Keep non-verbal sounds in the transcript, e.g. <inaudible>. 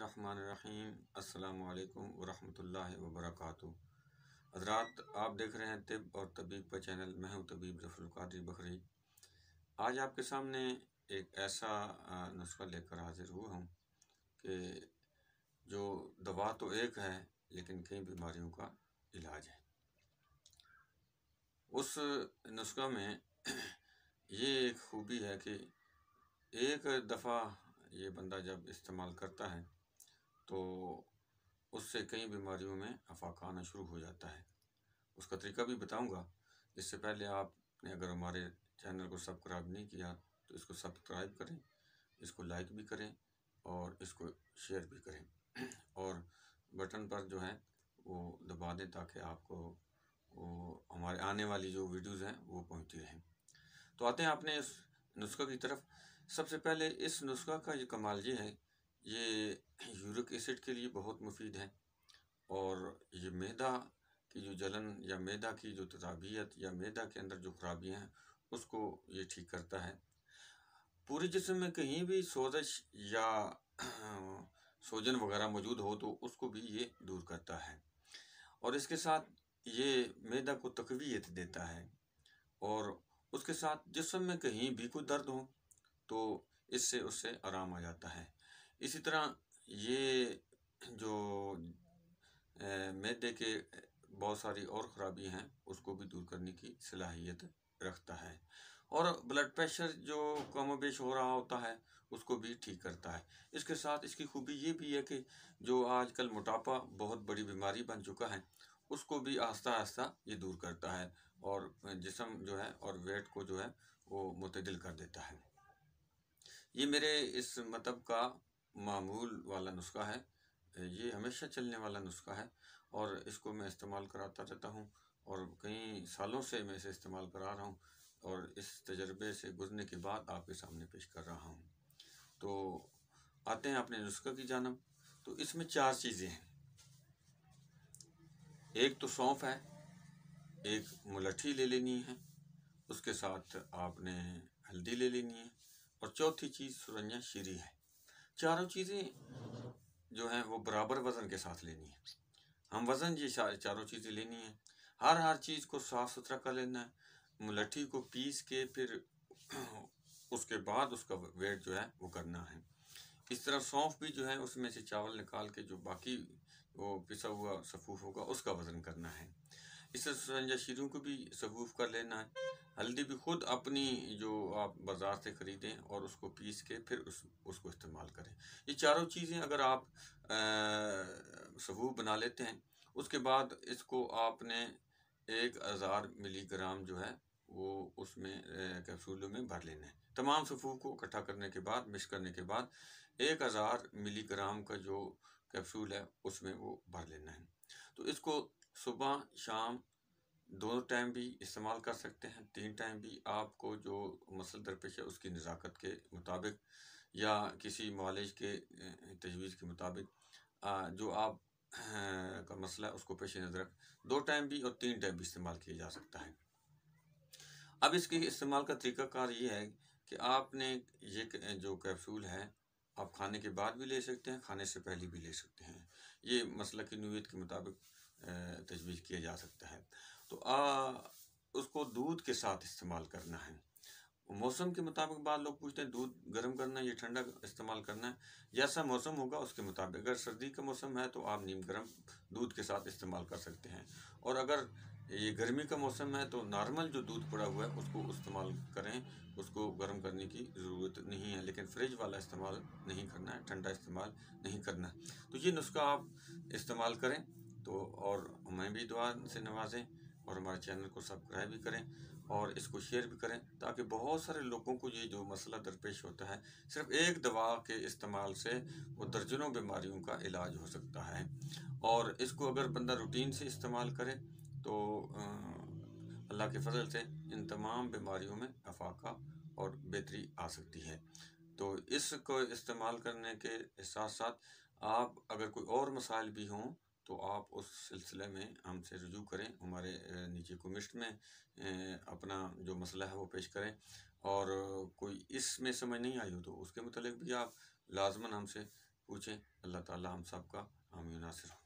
बसमीम अल्लाम वरहमल वबरक हजरात आप देख रहे हैं तिब और तबीब का चैनल मैं हूँ तबीब रफुल्कादरी बकरी आज आपके सामने एक ऐसा नुस्खा लेकर हाजिर हुआ हूँ कि जो दवा तो एक है लेकिन कई बीमारियों का इलाज है उस नुस्खा में <clears throat> ये एक खूबी है कि एक दफ़ा ये बंदा जब इस्तेमाल करता है तो उससे कई बीमारियों में अफाका आना शुरू हो जाता है उसका तरीका भी बताऊंगा इससे पहले आपने अगर हमारे चैनल को सब्सक्राइब नहीं किया तो इसको सब्सक्राइब करें इसको लाइक भी करें और इसको शेयर भी करें और बटन पर जो है वो दबा दें ताकि आपको वो हमारे आने वाली जो वीडियोस हैं वो पहुंचती रहें तो आते हैं आपने इस नुस्खा की तरफ सबसे पहले इस नुस्खा का ये कमाल ये है ये यूरिक एसिड के लिए बहुत मुफीद है और ये मैदा की जो जलन या मैदा की जो तदाबियत या मैदा के अंदर जो खराबियाँ हैं उसको ये ठीक करता है पूरे जिसम में कहीं भी सोजश या सोजन वगैरह मौजूद हो तो उसको भी ये दूर करता है और इसके साथ ये मैदा को तकवीत देता है और उसके साथ जिसम में कहीं भी कोई दर्द हो तो इससे उससे आराम आ जाता है इसी तरह ये जो मैदे के बहुत सारी और ख़राबी हैं उसको भी दूर करने की सलाहियत रखता है और ब्लड प्रेशर जो कम बेश हो रहा होता है उसको भी ठीक करता है इसके साथ इसकी खूबी ये भी है कि जो आजकल मोटापा बहुत बड़ी बीमारी बन चुका है उसको भी आस्ता आस्ता ये दूर करता है और जिसम जो है और वेट को जो है वो मुतदिल कर देता है ये मेरे इस मतलब का मामूल वाला नुस्खा है ये हमेशा चलने वाला नुस्खा है और इसको मैं इस्तेमाल कराता रहता हूँ और कई सालों से मैं इसे इस्तेमाल करा रहा हूँ और इस तजर्बे से गुजरने के बाद आपके सामने पेश कर रहा हूँ तो आते हैं अपने नुस्खा की जानब तो इसमें चार चीज़ें हैं एक तो सौंफ है एक मुलठी ले लेनी है उसके साथ आपने हल्दी ले लेनी है और चौथी चीज़ सुरंजा शीरी है चारों चीज़ें जो हैं वो बराबर वज़न के साथ लेनी है हम वज़न ये चारों चीज़ें लेनी है हर हर चीज़ को साफ़ सुथरा कर लेना है मुलट्ठी को पीस के फिर <clears throat> उसके बाद उसका वेट जो है वो करना है इस तरह सौंफ भी जो है उसमें से चावल निकाल के जो बाकी वो पिसा हुआ सफूफ होगा उसका वज़न करना है इस तरह सुरंजा शीरों को भी सफूफ कर लेना है हल्दी भी खुद अपनी जो आप बाज़ार से ख़रीदें और उसको पीस के फिर उस उसको इस्तेमाल करें ये चारों चीज़ें अगर आप सबू बना लेते हैं उसके बाद इसको आपने एक हज़ार मिलीग्राम जो है वो उसमें कैप्सूलों में भर लेना है तमाम सफू को इकट्ठा करने के बाद मिक्स करने के बाद एक हज़ार मिलीग्राम का जो कैप्सूल है उसमें वो भर लेना है तो इसको सुबह शाम दो टाइम भी इस्तेमाल कर सकते हैं तीन टाइम भी आपको जो मसल दरपेश है उसकी नज़ाकत के मुताबिक या किसी मालिज के तजवीज़ के मुताबिक जो आप का मसला है उसको पेश नज़र रख दो टाइम भी और तीन टाइम भी इस्तेमाल किया जा सकता है अब इसके इस्तेमाल का तरीक़ाकार ये है कि आपने ये जो कैप्सूल है आप खाने के बाद भी ले सकते हैं खाने से पहले भी ले सकते हैं ये मसला की नवीत के मुताबिक तजवीज़ किया जा सकता है तो आ, उसको दूध के साथ इस्तेमाल करना है मौसम के मुताबिक बाद लोग पूछते हैं दूध गर्म करना है या ठंडा इस्तेमाल करना है जैसा मौसम होगा उसके मुताबिक अगर सर्दी का मौसम है तो आप नीम गर्म दूध के साथ इस्तेमाल कर सकते हैं और अगर ये गर्मी का मौसम है तो नॉर्मल जो दूध पड़ा हुआ है उसको इस्तेमाल करें उसको गर्म करने की ज़रूरत नहीं है लेकिन फ्रिज वाला इस्तेमाल नहीं करना है ठंडा इस्तेमाल नहीं करना है तो ये नुस्खा आप इस्तेमाल करें तो और हमें भी दुआ से नवाजें और हमारे चैनल को सब्सक्राइब भी करें और इसको शेयर भी करें ताकि बहुत सारे लोगों को ये जो मसला दरपेश होता है सिर्फ एक दवा के इस्तेमाल से वो दर्जनों बीमारियों का इलाज हो सकता है और इसको अगर बंदा रूटीन से इस्तेमाल करे तो अल्लाह के फजल से इन तमाम बीमारियों में अफाका और बेहतरी आ सकती है तो इसको इस्तेमाल करने के साथ साथ आप अगर कोई और मसाइल भी हों तो आप उस सिलसिले में हमसे रजू करें हमारे नीचे कमेंट में अपना जो मसला है वो पेश करें और कोई इसमें समझ नहीं आई हो तो उसके मतलब भी आप लाजमन हमसे पूछें अल्लाह ताला हम सब का हामी हो